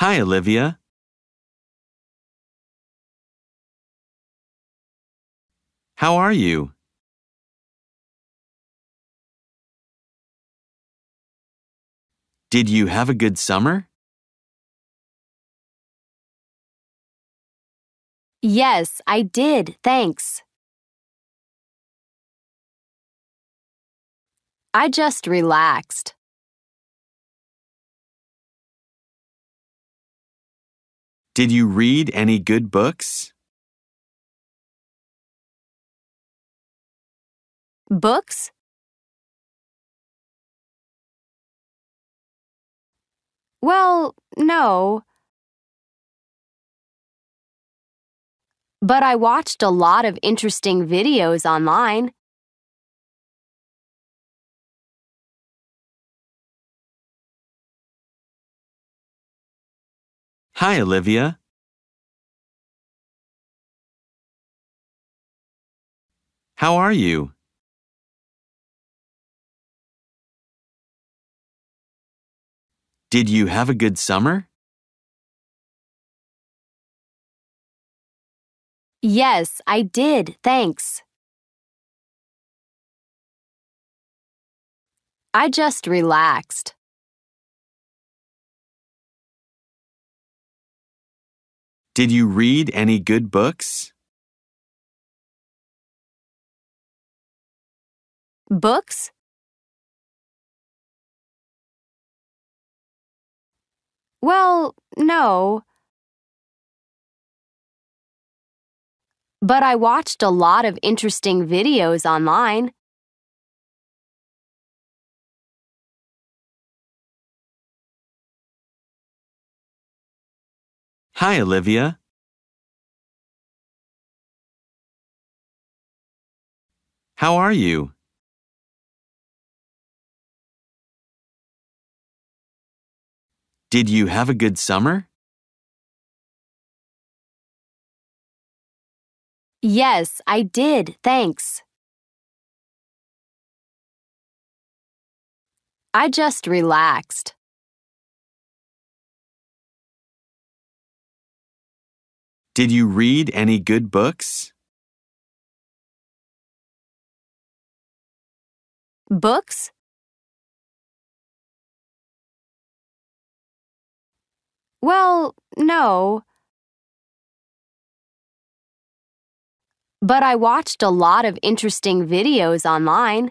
Hi, Olivia. How are you? Did you have a good summer? Yes, I did, thanks. I just relaxed. Did you read any good books? Books? Well, no. But I watched a lot of interesting videos online. Hi, Olivia. How are you? Did you have a good summer? Yes, I did, thanks. I just relaxed. Did you read any good books? Books? Well, no. But I watched a lot of interesting videos online. Hi, Olivia. How are you? Did you have a good summer? Yes, I did, thanks. I just relaxed. Did you read any good books? Books? Well, no. But I watched a lot of interesting videos online.